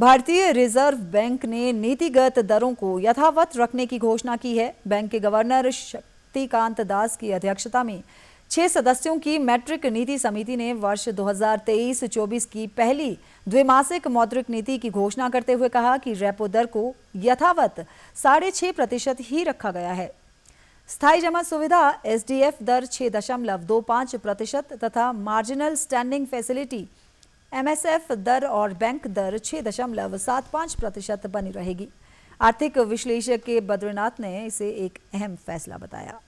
भारतीय reserve bank ने नीतिगत दरों को यथावत रखने की घोषणा की है बैंक के गवर्नर शक्तिकांत दास की अध्यक्षता में छह सदस्यों की मैट्रिक नीति समिति ने वर्ष 2023-24 की पहली द्विमासिक मौद्रिक नीति की घोषणा करते हुए कहा कि रेपो दर को यथावत साढ़े छह प्रतिशत ही रखा गया है स्थायी जमा सुविधा एसडीएफ दर छह दशमलव दो पाँच प्रतिशत तथा मार्जिनल स्टैंडिंग फैसिलिटी एमएसएफ दर और बैंक दर छह दशमलव सात पाँच प्रतिशत बनी रहेगी आर्थिक विश्लेषक के बद्रीनाथ ने इसे एक अहम फैसला बताया